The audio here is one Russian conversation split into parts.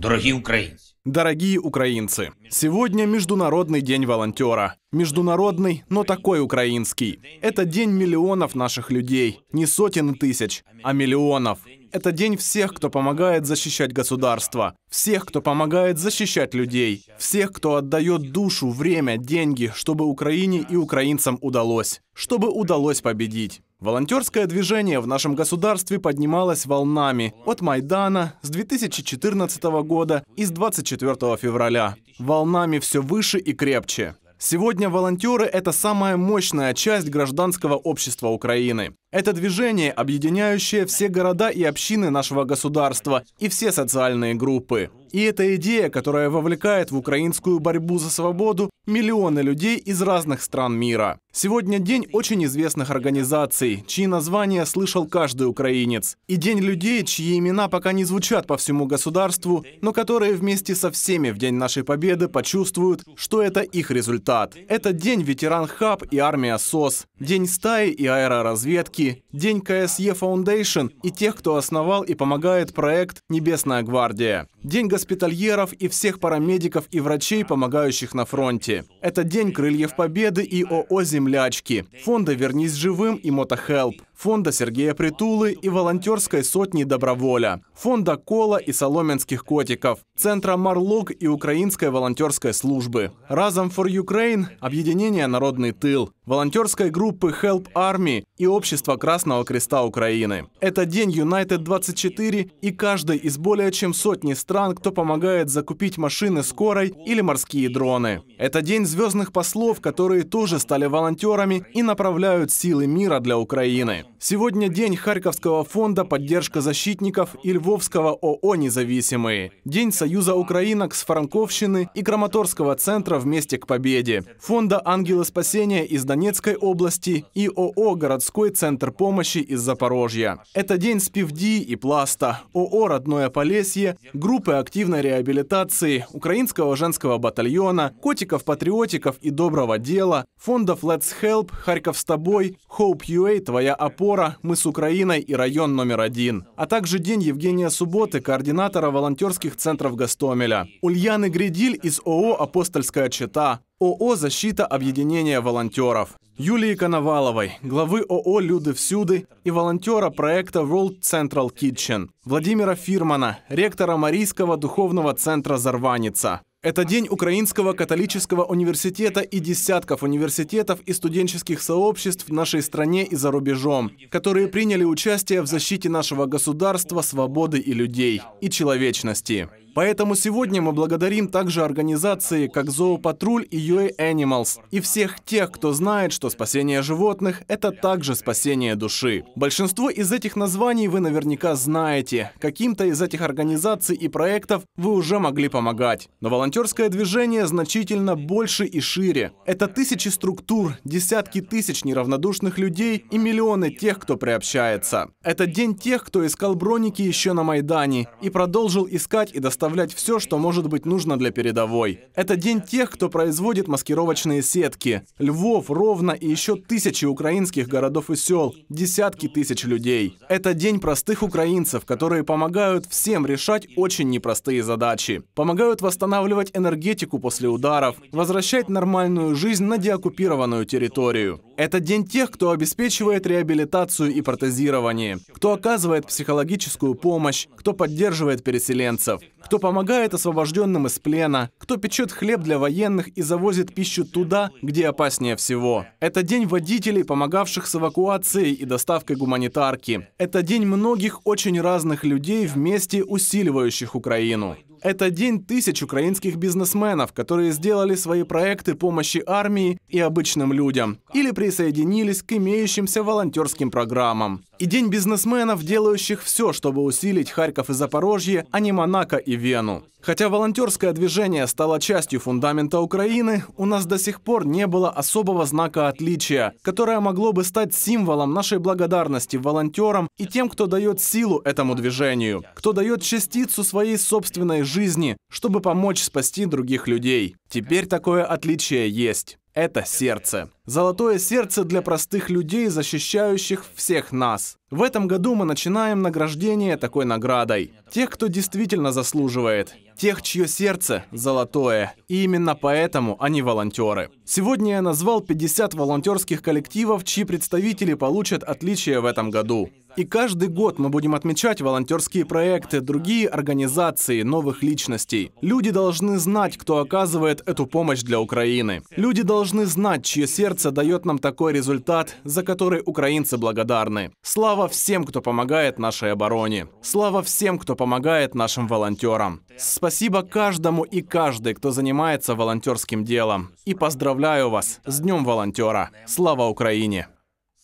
Дорогие украинцы. Дорогие украинцы, сегодня Международный день волонтера. Международный, но такой украинский. Это день миллионов наших людей. Не сотен тысяч, а миллионов. — это день всех, кто помогает защищать государство, всех, кто помогает защищать людей, всех, кто отдает душу, время, деньги, чтобы Украине и украинцам удалось, чтобы удалось победить. Волонтерское движение в нашем государстве поднималось волнами от Майдана с 2014 года и с 24 февраля. Волнами все выше и крепче. Сегодня волонтеры – это самая мощная часть гражданского общества Украины. Это движение, объединяющее все города и общины нашего государства и все социальные группы. И это идея, которая вовлекает в украинскую борьбу за свободу миллионы людей из разных стран мира. Сегодня день очень известных организаций, чьи названия слышал каждый украинец. И день людей, чьи имена пока не звучат по всему государству, но которые вместе со всеми в день нашей победы почувствуют, что это их результат. Это день ветеран ХАБ и армия СОС, день стаи и аэроразведки, Вики, День КСЕ Foundation и тех, кто основал и помогает проект «Небесная гвардия». День госпитальеров и всех парамедиков и врачей, помогающих на фронте. Это День Крыльев Победы и ООО «Землячки», фонда «Вернись живым» и «Мотохелп», фонда Сергея Притулы и волонтерской сотни «Доброволя», фонда «Кола» и «Соломенских котиков», центра «Марлок» и украинской волонтерской службы, «Разом for Ukraine», объединение «Народный тыл», волонтерской группы Help Army и Общества Красного Креста Украины. Это день United 24 и каждый из более чем сотни стран стран, кто помогает закупить машины скорой или морские дроны. Это День звездных послов, которые тоже стали волонтерами и направляют силы мира для Украины. Сегодня День Харьковского фонда «Поддержка защитников» и Львовского ООО «Независимые». День Союза Украинок с Франковщины и Краматорского центра «Вместе к победе». Фонда «Ангелы спасения» из Донецкой области и ООО «Городской центр помощи» из Запорожья. Это день Спивди и Пласта, ООО «Родное Полесье», группа группы активной реабилитации, Украинского женского батальона, котиков-патриотиков и доброго дела, фондов Let's Help, Харьков с тобой, Hope UA, Твоя опора, Мы с Украиной и район номер один, а также День Евгения Субботы, координатора волонтерских центров Гастомеля, Ульяны Гридиль из ООО «Апостольская чета», ООО «Защита объединения волонтеров». Юлии Коноваловой, главы ООО «Люди всюды» и волонтера проекта World Central Kitchen, Владимира Фирмана, ректора Марийского духовного центра «Зарваница». Это день Украинского католического университета и десятков университетов и студенческих сообществ в нашей стране и за рубежом, которые приняли участие в защите нашего государства, свободы и людей, и человечности. Поэтому сегодня мы благодарим также организации, как Зоопатруль и UA Animals, и всех тех, кто знает, что спасение животных — это также спасение души. Большинство из этих названий вы наверняка знаете. Каким-то из этих организаций и проектов вы уже могли помогать. Но волонтерское движение значительно больше и шире. Это тысячи структур, десятки тысяч неравнодушных людей и миллионы тех, кто приобщается. Это день тех, кто искал броники еще на Майдане и продолжил искать и достать доставлять все, что может быть нужно для передовой. Это день тех, кто производит маскировочные сетки. Львов, Ровно и еще тысячи украинских городов и сел, десятки тысяч людей. Это день простых украинцев, которые помогают всем решать очень непростые задачи. Помогают восстанавливать энергетику после ударов, возвращать нормальную жизнь на деоккупированную территорию. Это день тех, кто обеспечивает реабилитацию и протезирование, кто оказывает психологическую помощь, кто поддерживает переселенцев кто помогает освобожденным из плена, кто печет хлеб для военных и завозит пищу туда, где опаснее всего. Это день водителей, помогавших с эвакуацией и доставкой гуманитарки. Это день многих очень разных людей вместе усиливающих Украину. Это день тысяч украинских бизнесменов, которые сделали свои проекты помощи армии и обычным людям или присоединились к имеющимся волонтерским программам. И день бизнесменов, делающих все, чтобы усилить Харьков и Запорожье, а не Монако и Вену. Хотя волонтерское движение стало частью фундамента Украины, у нас до сих пор не было особого знака отличия, которое могло бы стать символом нашей благодарности волонтерам и тем, кто дает силу этому движению, кто дает частицу своей собственной жизни, чтобы помочь спасти других людей. Теперь такое отличие есть. Это сердце. Золотое сердце для простых людей, защищающих всех нас. В этом году мы начинаем награждение такой наградой. Тех, кто действительно заслуживает тех, чье сердце золотое. И именно поэтому они волонтеры. Сегодня я назвал 50 волонтерских коллективов, чьи представители получат отличие в этом году. И каждый год мы будем отмечать волонтерские проекты, другие организации, новых личностей. Люди должны знать, кто оказывает эту помощь для Украины. Люди должны знать, чье сердце дает нам такой результат, за который украинцы благодарны. Слава всем, кто помогает нашей обороне. Слава всем, кто помогает нашим волонтерам. Спасибо Спасибо каждому и каждой, кто занимается волонтерским делом. И поздравляю вас с Днем волонтера. Слава Украине!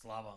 Слава!